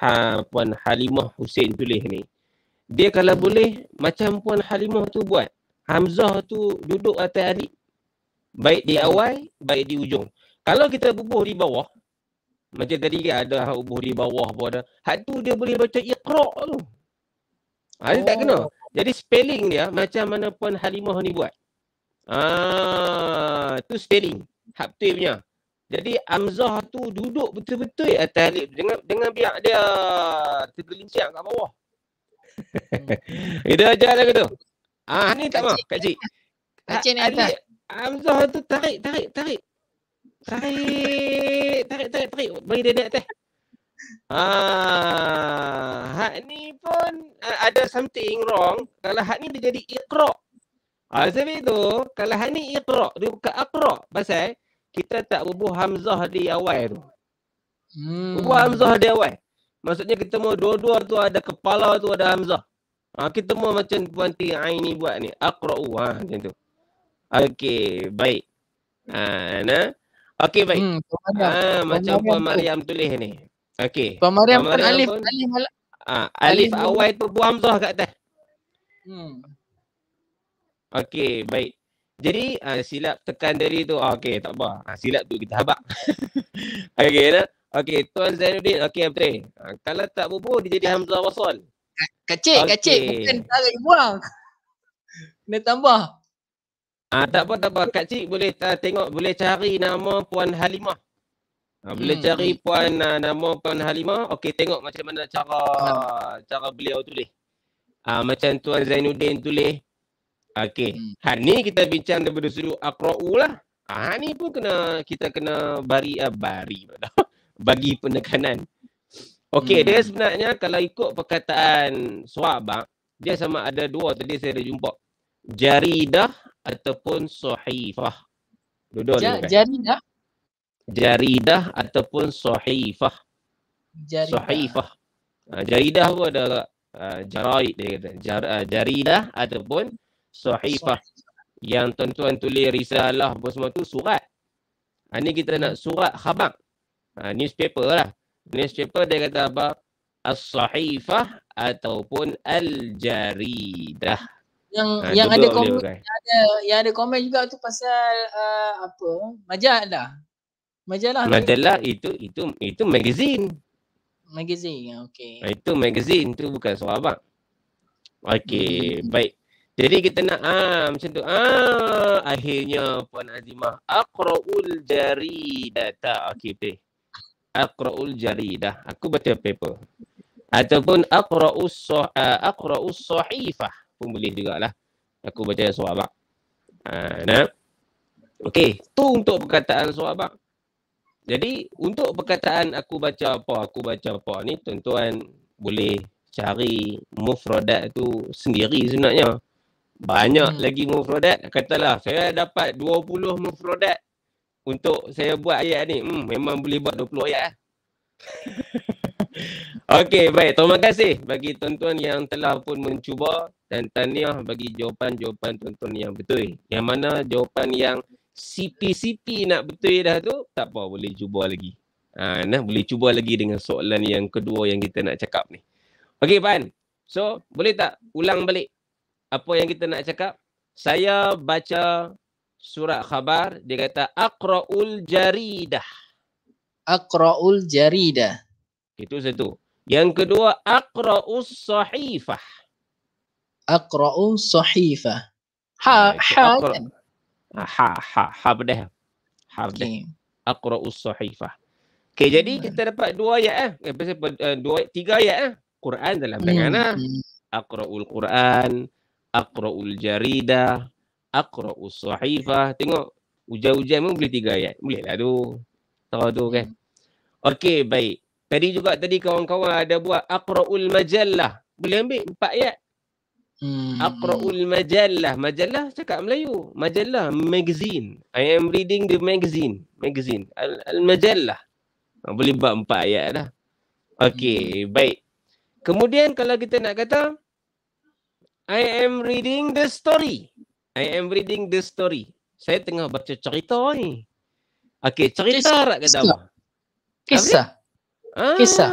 ha, puan Halimah Hussein tulis ni dia kalau boleh macam puan Halimah tu buat Hamzah tu duduk atas adik baik di awal baik di ujung kalau kita bubuh di bawah macam tadi kan ada bubuh di bawah pun ada hak tu dia boleh baca iqra tu ha, dia oh. tak kena oh. jadi spelling dia macam mana puan Halimah ni buat ah tu spelling hak tu punya jadi Hamzah tu duduk betul-betul atas alif dengan dengan biar dia tergelincir kat bawah. Kita ajar lagu tu. Ah ni tak mau, Kak Cik. Kak Cik ni atas. Amzah tu tarik, tarik, tarik. Tarik, tarik, tarik, tarik. Bagi dia teh. Ah, hak ni pun eh, ada something wrong. Kalau hak ni dia jadi ikra. Ah, sebab itu, kalau hak ni ikra, dia bukan akra. Pasal kita tak ubuh hamzah di awal tu. Hmm. Bubuh hamzah di awal. Maksudnya kita mau dua-dua tu ada kepala tu ada hamzah. Ha, kita mau macam Puan Ti Aini buat ni. Aqra'u. Ha, macam tu. Okey, baik. Ha, nah. Okey, baik. Hmm, ha, macam tuan Puan Maryam tulis ni. Okey. Puan Maryam kan alif. Pun, alif, al- ha, alif, alif awal tu buah hamzah kat atas. Hmm. Okey, baik. Jadi uh, silap tekan dari tu. Okey, tak apa. Uh, silap tu kita habak. Okey, nah. Okey, Tuan Zainuddin. Okey, Abdi. Ha, kalau tak bubuh, dia jadi Hamzah Wasol. Kecil, okay. kecil. Bukan tarik buang. Kena tambah. Ah, tak apa, tak apa. Kak Cik boleh uh, tengok, boleh cari nama Puan Halimah. Uh, boleh hmm. cari Puan uh, nama Puan Halimah. Okey, tengok macam mana cara ah. cara beliau tulis. Uh, macam Tuan Zainuddin tulis. Okey. Hmm. Ha, ni kita bincang daripada sudut Akra'u lah. Ha, ni pun kena kita kena bari uh, bari. bagi penekanan. Okey, hmm. dia sebenarnya kalau ikut perkataan Suhabak, dia sama ada dua tadi saya dah jumpa. Jaridah ataupun Suhifah. Dua-dua ja, kan? Jaridah? Jaridah ataupun Suhifah. Jaridah. Suhifah. Ha, jaridah pun ada uh, jaraid dia kata. Jar, uh, jaridah ataupun Suhifah. Yang tuan-tuan tulis risalah apa semua tu surat. Ini ha, kita nak surat khabar. Ha, newspaper lah. Newspaper dia kata apa? As-sahifah ataupun al-jaridah. Yang ha, yang ada komen yang ada yang ada komen juga tu pasal uh, apa? Lah. Majalah. Majalah. Majalah itu itu itu, itu magazine. Magazine. Ya, okey. Ha, itu magazine tu bukan sahabat. Okey, hmm. baik. Jadi kita nak ah macam tu. Ah akhirnya Puan Azimah aqra'ul jaridata. Okey, okey aqra'ul jaridah. Aku baca paper. Ataupun aqra'us uh, aqra'us sahifah pun boleh juga lah. Aku baca suhabak. Ha, nah. Okey, tu untuk perkataan suhabak. Jadi, untuk perkataan aku baca apa, aku baca apa ni, tuan-tuan boleh cari mufradat tu sendiri sebenarnya. Banyak hmm. lagi mufradat. Katalah, saya dapat 20 mufradat untuk saya buat ayat ni hmm, memang boleh buat 20 ayat lah. Okey, baik. Terima kasih bagi tuan-tuan yang telah pun mencuba dan tanya bagi jawapan-jawapan tuan-tuan yang betul. Yang mana jawapan yang CP-CP nak betul dah tu, tak apa boleh cuba lagi. Ha, nah, boleh cuba lagi dengan soalan yang kedua yang kita nak cakap ni. Okey, Pan. So, boleh tak ulang balik apa yang kita nak cakap? Saya baca surat khabar dia kata aqraul jaridah. Aqraul jaridah. Itu satu. Yang kedua aqraus sahifah. Aqraul sahifah. Ha ya, ha, kan? ah, ha. Ha ha ha Ha Ha bedah. Okay. Aqraus sahifah. Okey jadi hmm. kita dapat dua ayat eh. Eh pasal eh, dua tiga ayat eh. Quran dalam tangan hmm. ah. Hmm. Aqraul Quran, aqraul jaridah, aqra'u sahifah. Tengok hujan-hujan pun boleh tiga ayat. Boleh lah tu. Tahu tu kan. Okey, baik. Tadi juga tadi kawan-kawan ada buat aqra'ul majallah. Boleh ambil empat ayat. Hmm. Aqra'ul majallah. Majallah cakap Melayu. Majallah, magazine. I am reading the magazine. Magazine. Al-majallah. Ha, boleh buat empat ayat lah. Okey, hmm. baik. Kemudian kalau kita nak kata I am reading the story. I am reading the story. Saya tengah baca cerita ni. Okay, cerita rak kata apa? Ah, ah, kisah. Ah. Kisah.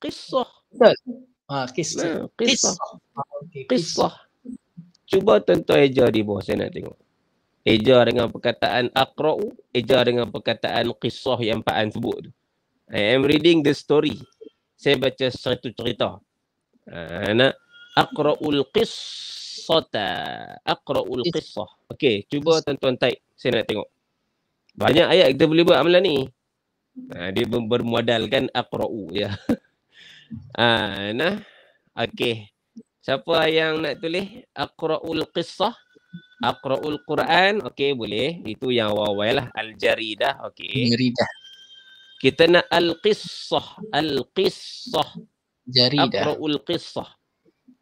Kisah. Ah, kisah. Nah, kisah. Kisah. kisah. Cuba tonton eja di bawah saya nak tengok. Eja dengan perkataan akra'u, eja dengan perkataan kisah yang Pak An sebut tu. I am reading the story. Saya baca satu cerita. Ah, nak akra'ul qissah qissata aqra'ul qissah okey cuba tuan-tuan taik saya nak tengok banyak ayat kita boleh buat amalan ni ha, dia bermodalkan aqra'u ya ah ha, nah okey siapa yang nak tulis aqra'ul qissah aqra'ul quran okey boleh itu yang wawai lah al jaridah okey jaridah kita nak al qissah al qissah jaridah aqra'ul qissah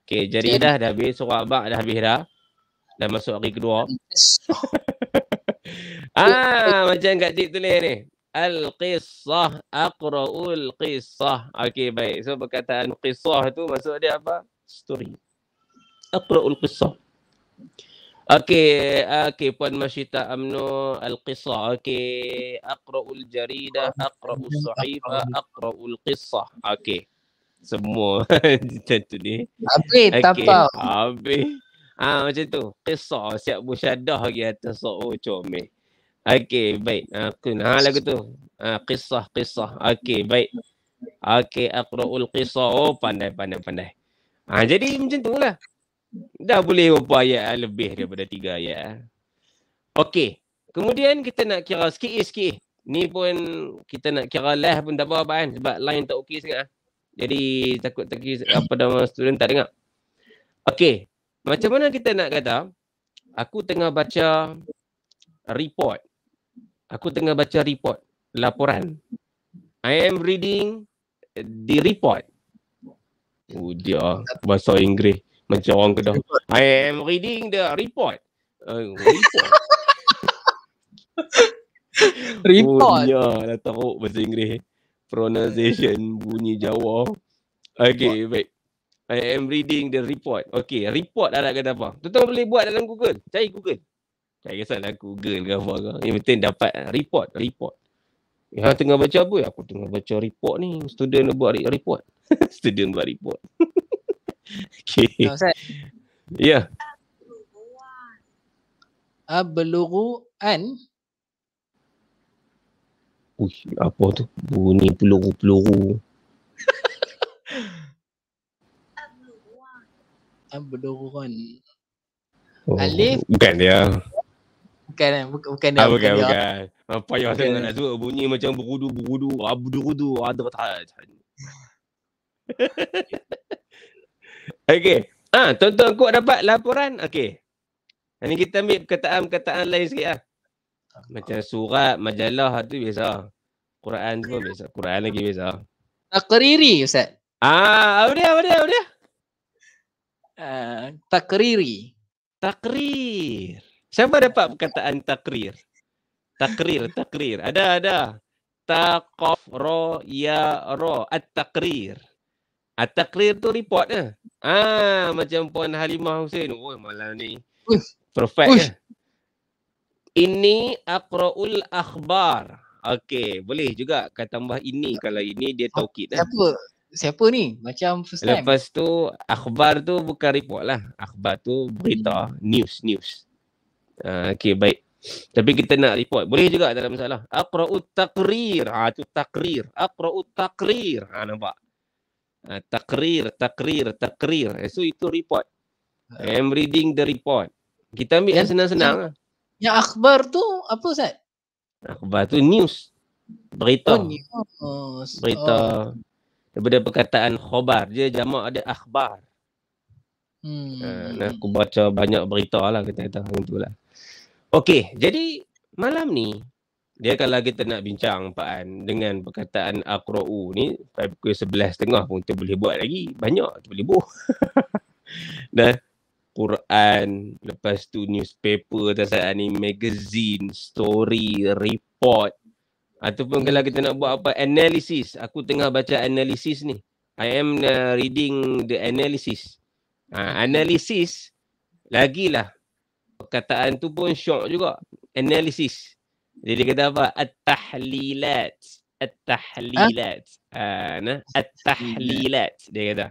Okay, jadi okay. dah dah habis. Surah Abak dah habis dah. Dah masuk hari kedua. ah, macam Kak Cik tulis ni. Al-Qisah. Aqra'ul Qisah. Okay, baik. So, perkataan Qisah tu maksud dia apa? Story. Aqra'ul Qisah. Okay, okay, Puan Masyita Amno Al-Qisah, okay. Aqra'ul Jaridah, Aqra'ul Suhaifah, Aqra'ul Qisah, okay semua macam tu ni. Abi, okay. tampak. Habis. Ha, macam tu. Kisah siap musyadah lagi atas so'o oh, comel. Okey, baik. Aku nak ha, lagu tu. Ha, kisah, kisah. Okey, baik. Okey, akra'ul kisah. Oh, pandai, pandai, pandai. Ha, jadi macam tu lah. Dah boleh berapa ayat eh, lebih daripada tiga ayat. Eh. Okey. Kemudian kita nak kira sikit-sikit. Eh, ni pun kita nak kira live pun tak apa-apa kan. Sebab line tak okey sangat. Ah. Jadi takut tadi apa nama student tak dengar. Okey. Macam mana kita nak kata aku tengah baca report. Aku tengah baca report, laporan. I am reading the report. Oh dia bahasa Inggeris macam orang kedah. I am reading the report. Uh, report. report. Oh, ya, dah teruk bahasa Inggeris pronunciation bunyi Jawa. Okay, baik. I am reading the report. Okay, report Arab kata apa? Tuan-tuan boleh buat dalam Google. Cari Google. Tak kisahlah Google ke apa ke. Yang penting dapat report. Report. Ya, tengah baca apa? Aku tengah baca report ni. Student buat report. Student buat report. okay. Ya. Abluru'an. Yeah apa tu bunyi peluru-peluru Abduruan kan oh, Alif Bukan dia Bukan eh. bukan, bukan dia ah, Bukan bukan, Apa yang saya nak tahu bunyi macam berudu-berudu Abduruudu Adratat Okay Ah, ha, tuan-tuan kuat dapat laporan? Okay. Ini kita ambil perkataan-perkataan lain sikit lah. Macam surat, majalah tu biasa. Quran pun biasa. Quran lagi biasa. Takriri Ustaz. Ah, apa dia? Apa dia? Apa dia? Uh, takriri. Takrir. Siapa dapat perkataan takrir? Takrir, takrir. Ada, ada. Taqaf ro ya ro at-takrir. At-takrir tu report eh. Ah, macam puan Halimah Hussein. Oh, malam ni. Perfect. Ush. Eh. Ini aqra'ul akhbar. Okey, boleh juga kau tambah ini kalau ini dia ah, taukid lah. Siapa? Siapa ni? Macam first time. Lepas tu akhbar tu bukan report lah. Akhbar tu berita, hmm. news, news. Uh, Okey, baik. Tapi kita nak report. Boleh juga tak ada masalah. Aqra'u takrir. Ha, ah, tu takrir. Aqra'u takrir. Ha, nampak? Ha, takrir, takrir, takrir. Eh, so, itu report. I reading the report. Kita ambil yang senang-senang. Yang, lah. yang akhbar tu apa Ustaz? aku Akhbar tu news. Berita. Oh, news. Berita. Oh. Daripada perkataan khobar. Dia jamak ada akhbar. Hmm. Uh, aku baca banyak berita lah kata-kata. Itulah. Okey, jadi malam ni dia kalau kita nak bincang Pak An dengan perkataan Akro'u ni pada pukul 11.30 pun kita boleh buat lagi. Banyak kita boleh buat. dah Quran, lepas tu newspaper saya ni, magazine, story, report ataupun kalau kita nak buat apa analisis, aku tengah baca analisis ni. I am uh, reading the analysis. Ha, analisis lagilah perkataan tu pun syok juga. analysis Jadi dia kata apa? At-tahlilat. At-tahlilat. Ha, nah? At-tahlilat. Dia kata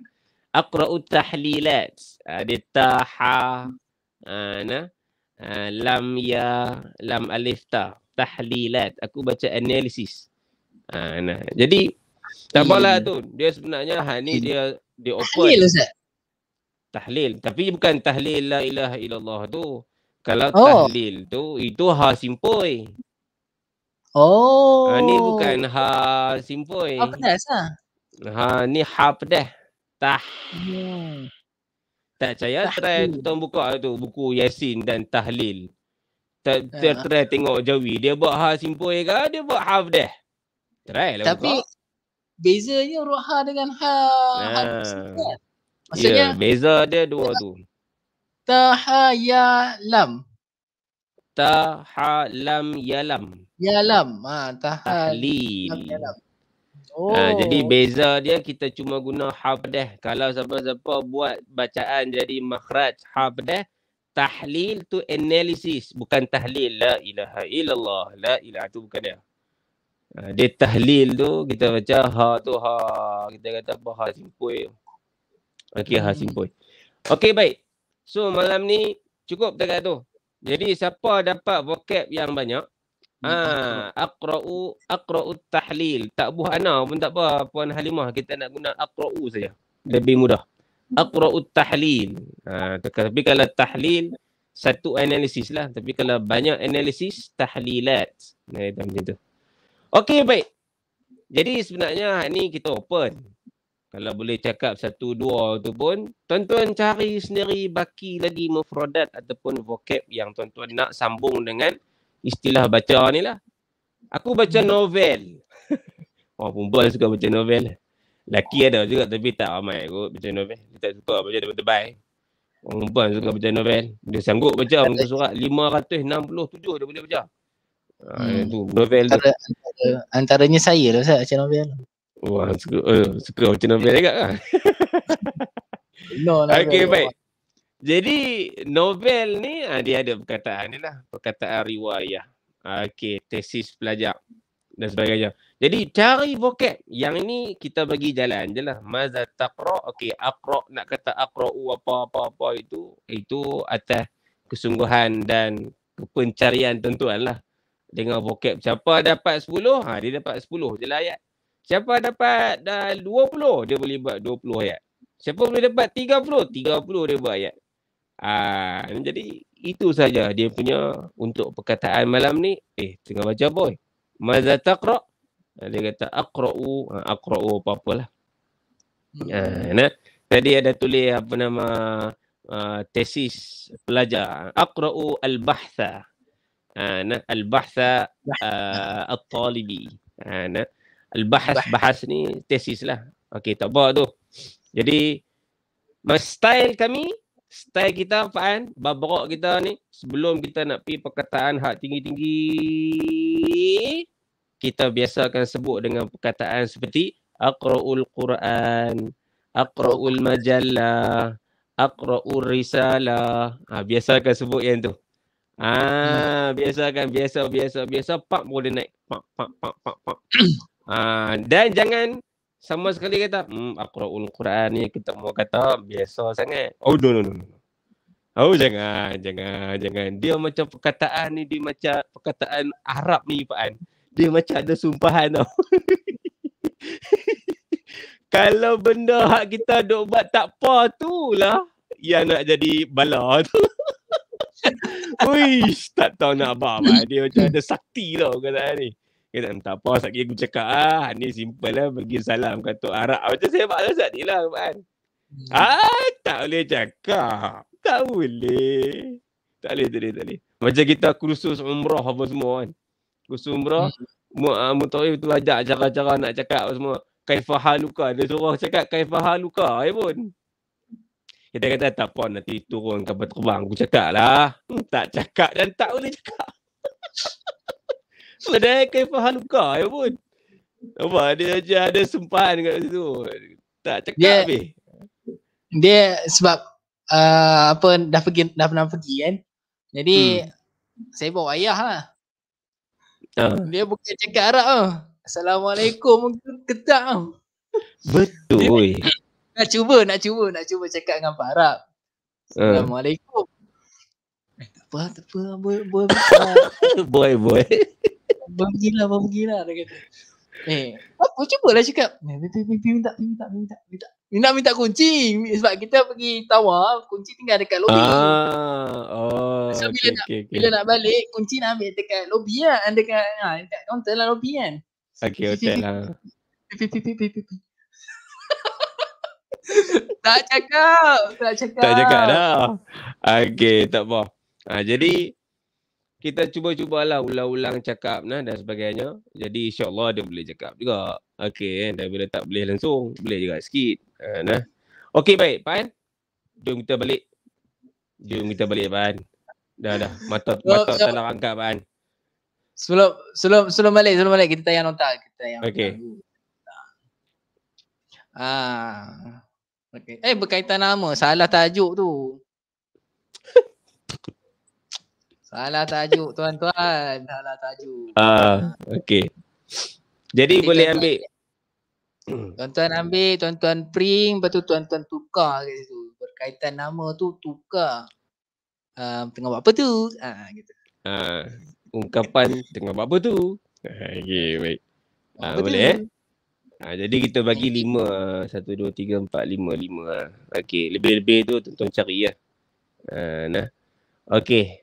aqra'u tahlilat. Ada ah, taha, ana, ah, ah, lam ya, lam alif ta. Tahlilat. Aku baca analisis. Ana. Jadi, tak lah tu. Dia sebenarnya, ha, ni dia, dia open. Tahlil, Ustaz. Tahlil. Tapi bukan tahlil la ilaha illallah tu. Kalau oh. tahlil tu, itu ha simpoi. Oh. Ha, ni bukan ha simpoi. Ha pedas lah. Ha? ha ni ha pedas. Tah. Yeah. Tak saya try tuan buka lah tu buku Yasin dan Tahlil. Tak ter uh. Ah. tengok Jawi. Dia buat ha simpul ke dia buat half dah. Try lah Tapi, buka. bezanya roh dengan ha. Ha. Maksudnya yeah, beza dia dua tu. Tahayalam. Tahalam yalam. Yalam. Ha, ah, tahalil. Tahlil. Ah, oh. Uh, jadi beza dia kita cuma guna hafdeh. Kalau siapa-siapa buat bacaan jadi makhraj hafdeh, tahlil tu analisis bukan tahlil la ilaha illallah la ilaha tu bukan dia. Uh, dia tahlil tu kita baca ha tu ha kita kata apa ha simpoi. Okay, ha simpoi. Okay baik. So malam ni cukup dekat tu. Jadi siapa dapat vocab yang banyak Ha, aqra'u aqra'u tahlil. Tak buah ana pun tak apa puan Halimah kita nak guna aqra'u saja. Lebih mudah. Aqra'u tahlil. Ha, tapi kalau tahlil satu analisis lah. Tapi kalau banyak analisis, tahlilat. Nah, dah macam tu. Okey, baik. Jadi sebenarnya ini kita open. Kalau boleh cakap satu dua tu pun, tuan-tuan cari sendiri baki lagi mufrodat ataupun vocab yang tuan-tuan nak sambung dengan istilah baca ni lah. Aku baca novel. Orang oh, perempuan suka baca novel. Laki ada juga tapi tak ramai aku baca novel. Dia tak suka baca tebal-tebal. Orang perempuan suka baca novel. Dia sanggup baca muka surat 567 dia boleh baca. Ah, hmm. Ha, itu novel Antara, Antaranya saya lah saya baca novel. Wah, suka, uh, suka baca novel juga kan? no, no, okay, no, baik. No. Jadi novel ni ha, dia ada perkataan ni lah. Perkataan riwayah. Ah, okey, tesis pelajar dan sebagainya. Jadi cari vocab. Yang ini kita bagi jalan je lah. Maza taqra. Okey, aqra. Nak kata aqra'u apa-apa-apa itu. Itu atas kesungguhan dan pencarian tentuan lah. Dengan vocab. Siapa dapat 10? Ha, dia dapat 10 je lah ayat. Siapa dapat dah 20? Dia boleh buat 20 ayat. Siapa boleh dapat 30? 30 dia buat ayat. Ah, jadi itu saja dia punya untuk perkataan malam ni. Eh, tengah baca boy. Eh? Maza taqra? Ah, dia kata aqra'u, ah, aqra'u apa apalah. Hmm. Ah, nah. Tadi ada tulis apa nama uh, tesis pelajar. Aqra'u al bahsa Ah, nah, al bahsa uh, at-talibi. Ah, nah. Al-bahas, bahas ni tesis lah. Okey, tak apa tu. Jadi, style kami style kita Faan, babrok kita ni sebelum kita nak pi perkataan hak tinggi-tinggi kita biasa akan sebut dengan perkataan seperti aqraul quran, aqraul Majalla, aqraul risalah. Ha, biasa akan sebut yang tu. Ah ha, hmm. biasa kan biasa biasa biasa pak boleh naik pak pak pak pak pak. Ha, dan jangan sama sekali kata hmm aqraul quran ni kita mau kata biasa sangat oh no no no oh jangan jangan jangan dia macam perkataan ni dia macam perkataan arab ni pak dia macam ada sumpahan tau kalau benda hak kita dok buat tak apa tu lah yang nak jadi bala tu Uish, tak tahu nak apa-apa. Dia macam ada sakti tau kata ni. Kata, tak apa, sekejap aku cakap ah, ni simple lah, bagi salam kata Arab. Macam saya buat alasan ni lah, kan. Ah, tak boleh cakap. Tak boleh. Tak boleh, tak boleh, tak boleh. Macam kita kursus umrah apa semua kan. Kursus umrah, hmm. Mu'ah tu ajak cara-cara nak cakap apa semua. Kaifah luka. Dia suruh cakap kaifah luka. Ya pun. Kita kata tak apa nanti turun kapal terbang. Aku cakap lah. Hmm, tak cakap dan tak boleh cakap. Padahal Kaifah Haluka ya pun. Apa dia aja ada sempan kat situ. Tak cakap dia, be. Dia sebab uh, apa dah pergi dah pernah pergi kan. Jadi hmm. saya bawa ayah lah. Ha. Dia bukan cakap Arab tau. Assalamualaikum ketak tau. Betul. Dia, nak cuba, nak cuba, nak cuba cakap dengan Pak Arab. Ha. Assalamualaikum. Uh. Eh, tak apa, tak apa. Boy, boy. boy, boy. Bermgilah, bermgilah dia kata. Eh, apa cubalah cakap. Eh, minta, minta, minta, minta, minta, minta. Minta minta kunci sebab kita pergi tawar kunci tinggal dekat lobi. Ah, oh. So, bila, okay, nak, okay. bila nak balik kunci nak ambil dekat lobi lah kan? dekat ha ah, dekat kaunter lah lobby kan. Okey hotel lah. tak cakap, tak cakap. Tak cakap dah. Okey, tak apa. Ah, jadi kita cuba-cubalah ulang-ulang cakap nah dan sebagainya. Jadi insya-Allah dia boleh cakap juga. Okey, eh, dan bila tak boleh langsung, boleh juga sikit. Ha, nah. Okey, baik, Pan. Jom kita balik. Jom kita balik, Pan. Dah dah, mata mata salah angka, Pan. Sebelum sebelum sebelum balik, sebelum balik kita tayang nota, kita yang Okey. Ah. Okey. Eh berkaitan nama, salah tajuk tu. Salah tajuk tuan-tuan. Salah tajuk. Ah, uh, okey. Jadi, Jadi boleh ambil. Hmm. Tuan-tuan ambil, tuan-tuan print, lepas tu tuan-tuan tukar kat situ. Berkaitan nama tu tukar. Uh, tengah buat apa tu? Ah, gitu. Uh, ungkapan tengah buat apa tu? Ah, okey, baik. Ah, uh, boleh eh? Ha, jadi kita bagi lima. Satu, dua, tiga, empat, lima, lima. Okey, lebih-lebih tu tuan-tuan cari lah. Ya. Uh, nah. Okey,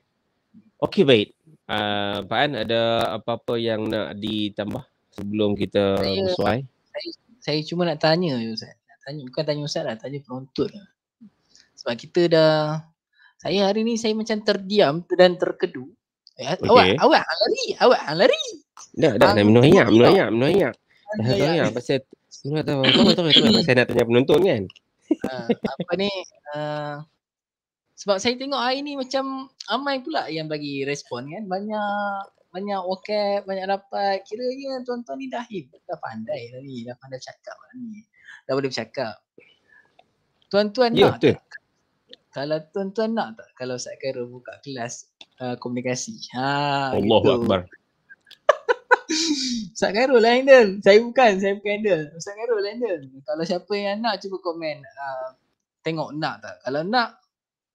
Okey baik. Uh, Pak An ada apa-apa yang nak ditambah sebelum kita saya, usai? Saya, saya cuma nak tanya Ustaz. tanya, bukan tanya Ustaz lah, tanya peruntut. Sebab kita dah, saya hari ni saya macam terdiam dan terkedu. Okay. Awak, awak lari, awak lari. Tak, tak, dah, minum ayam, minum ayam, minum ayam. Minum ayam, pasal, minum ayam, pasal saya nak tanya penonton kan. Uh, apa ni, uh, sebab saya tengok hari ni macam amai pula yang bagi respon kan. Banyak banyak okay, banyak dapat. Kiranya tuan-tuan ni dah hip, dah pandai dah ni, dah pandai cakap lah ni. Dah boleh bercakap. Tuan-tuan yeah, nak tak? Kalau tuan-tuan nak tak kalau saya Khairul buka kelas uh, komunikasi? Ha, Allahu gitu. Akbar. Ustaz Khairul lah handle. Saya bukan, saya bukan handle. Ustaz Khairul lah handle. Kalau siapa yang nak cuba komen uh, tengok nak tak. Kalau nak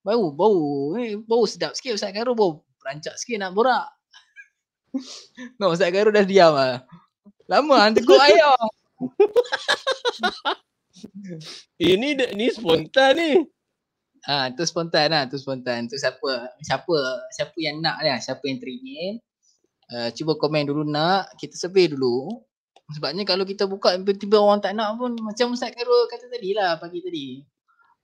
Bau, bau. Eh, bau sedap sikit Ustaz Karu. Bau rancak sikit nak borak. no, Ustaz Karu dah diam lah. Lama lah, tegur ayam. ini eh, ni spontan ni. Ah, ha, tu spontan lah, tu spontan. Tu siapa, siapa, siapa yang nak lah, siapa yang teringin. Uh, cuba komen dulu nak, kita survey dulu. Sebabnya kalau kita buka tiba-tiba orang tak nak pun macam Ustaz Karul kata tadi lah pagi tadi.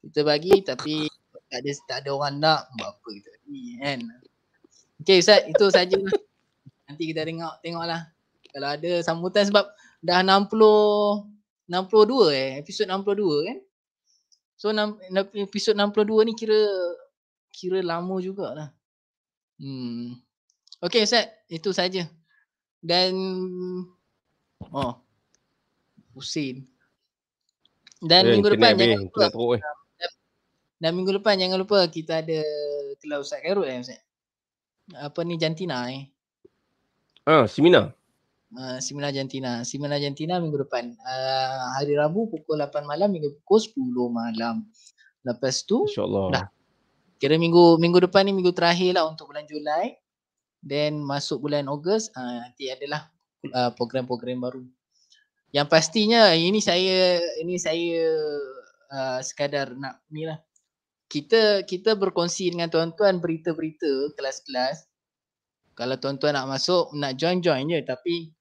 Kita bagi tapi tak ada tak ada orang nak buat apa kita ni kan. Okey ustaz itu saja Nanti kita tengok tengoklah kalau ada sambutan sebab dah 60 62 eh episod 62 kan. So episod 62 ni kira kira lama jugalah. Hmm. Okey ustaz itu saja. Dan oh Husin. Dan eh, minggu depan jangan lupa. eh. Dan minggu depan jangan lupa kita ada kelas Ustaz Khairul eh Ustaz. Apa ni Jantina eh? Ah, seminar. Uh, ah, seminar Jantina. Seminar Jantina minggu depan. Uh, hari Rabu pukul 8 malam hingga pukul 10 malam. Lepas tu insyaallah. Dah. Kira minggu minggu depan ni minggu terakhir lah untuk bulan Julai. Then masuk bulan Ogos uh, nanti adalah uh, program-program baru. Yang pastinya ini saya ini saya uh, sekadar nak ni lah kita kita berkongsi dengan tuan-tuan berita-berita kelas-kelas. Kalau tuan-tuan nak masuk, nak join-join je. Tapi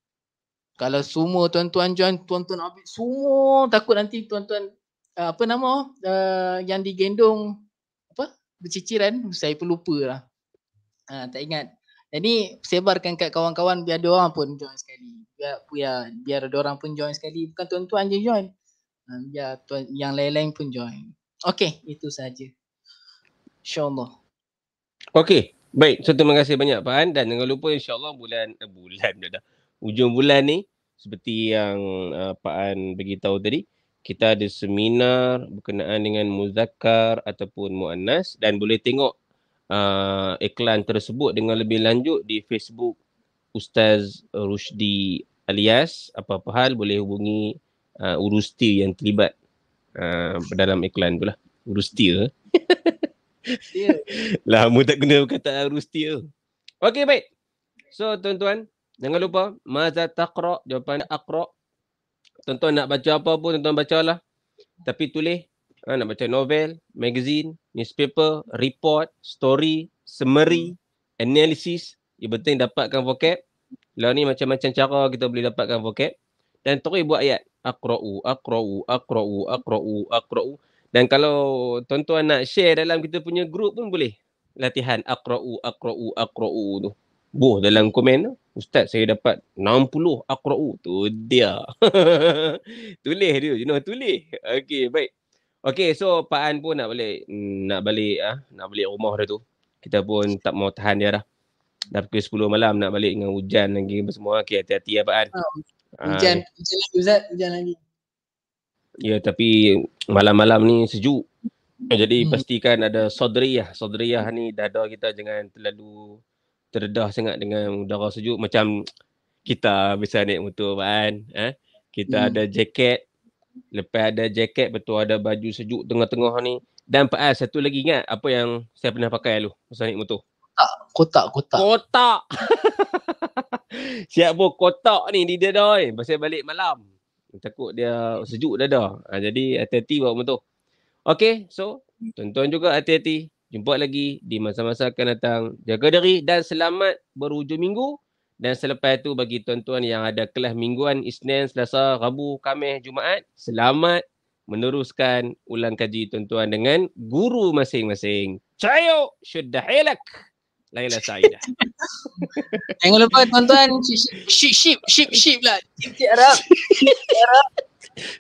kalau semua tuan-tuan join, tuan-tuan ambil semua takut nanti tuan-tuan uh, apa nama uh, yang digendong apa? Berciciran, saya pun lupa lah. Uh, tak ingat. Jadi sebarkan kat kawan-kawan biar dia orang pun join sekali. Biar biar, biar dia orang pun join sekali. Bukan tuan-tuan je join. Uh, biar tuan, yang lain-lain pun join. Okey, itu saja. InsyaAllah. Okey. Baik. So terima kasih banyak Pak An. Dan jangan lupa insyaAllah bulan, eh, bulan dah dah. Ujung bulan ni seperti yang uh, Pak An beritahu tadi. Kita ada seminar berkenaan dengan muzakkar ataupun mu'annas. Dan boleh tengok uh, iklan tersebut dengan lebih lanjut di Facebook Ustaz Rushdi alias apa-apa hal boleh hubungi uh, Urusti yang terlibat uh, dalam iklan tu lah. Urusti lah. Yeah. mu tak guna kata Rusti tu. Okey baik. So tuan-tuan, jangan lupa mazat taqra jawapan aqra. Tuan-tuan nak baca apa pun tuan-tuan bacalah. Tapi tulis ha, nak baca novel, magazine, newspaper, report, story, summary, analysis, yang penting dapatkan vocab. Lah ni macam-macam cara kita boleh dapatkan vocab. Dan terus buat ayat. Aqra'u, aqra'u, aqra'u, aqra'u, aqra'u. Aqra dan kalau tuan-tuan nak share dalam kita punya group pun boleh. Latihan akra'u, akra'u, akra'u tu. Boh dalam komen tu. Ustaz saya dapat 60 akra'u. Tu dia. tulis dia. You know, tulis. Okay, baik. Okay, so Pak An pun nak balik. Hmm, nak balik ah, ha? Nak balik rumah dah tu. Kita pun tak mau tahan dia dah. Dah pukul 10 malam nak balik dengan hujan lagi semua. Okay, hati-hati ya Pak An. Oh, hujan. Ha. Hujan lagi Ustaz. Hujan lagi. Ya tapi malam-malam ni sejuk. Eh, jadi hmm. pastikan ada sodriyah. Sodriyah ni dada kita jangan terlalu terdedah sangat dengan udara sejuk macam kita bisa naik motor kan. Eh? Kita hmm. ada jaket. Lepas ada jaket betul ada baju sejuk tengah-tengah ni. Dan Pak satu lagi ingat apa yang saya pernah pakai dulu masa naik motor? Kotak, kotak, kotak. Kotak. Siap pun kotak ni di dia dah. Eh. balik malam. Takut dia sejuk dada. Ha, ah, jadi hati-hati bawa motor. Okay, so tonton juga hati-hati. Jumpa lagi di masa-masa akan datang. Jaga diri dan selamat berhujung minggu. Dan selepas itu bagi tuan-tuan yang ada kelas mingguan Isnin, Selasa, Rabu, Khamis, Jumaat. Selamat meneruskan ulang kaji tuan-tuan dengan guru masing-masing. Cayo syudahilak! -masing. Laila Saida. Jangan lupa tuan-tuan ship ship ship ship lah. Ship ship Arab.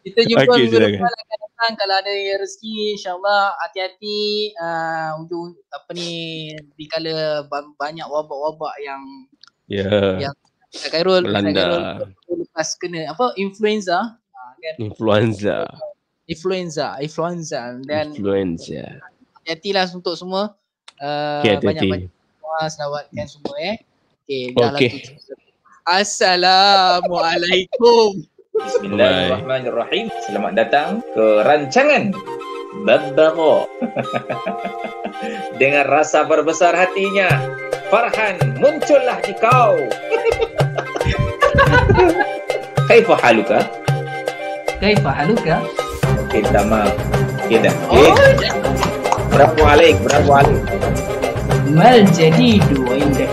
Kita jumpa okay, minggu depan akan datang kalau ada yang rezeki insyaallah hati-hati uh, ah, untuk apa ni dikala banyak wabak-wabak yang ya yeah. yang Khairul Melanda lepas kena apa influenza uh, kan? influenza influenza influenza dan influenza hati lah untuk semua uh, ah, okay, hati-hati. banyak-banyak semua selawatkan semua eh. Okey, dah lah okay. Assalamualaikum. Bismillahirrahmanirrahim. Selamat datang ke rancangan Babbaqo. Dengan rasa berbesar hatinya, Farhan, muncullah di kau. Kaifa haluka? Kaifa haluka? Kita okay, maaf. Okay, dah. Okay. Oh, yeah. Berapa alik? Berapa alik? ما الجديد عندك؟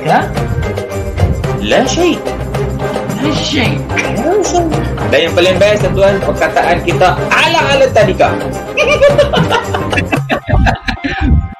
لا شيء لا شيء لا شيء ada yang paling best tuan perkataan kita ala ala tadika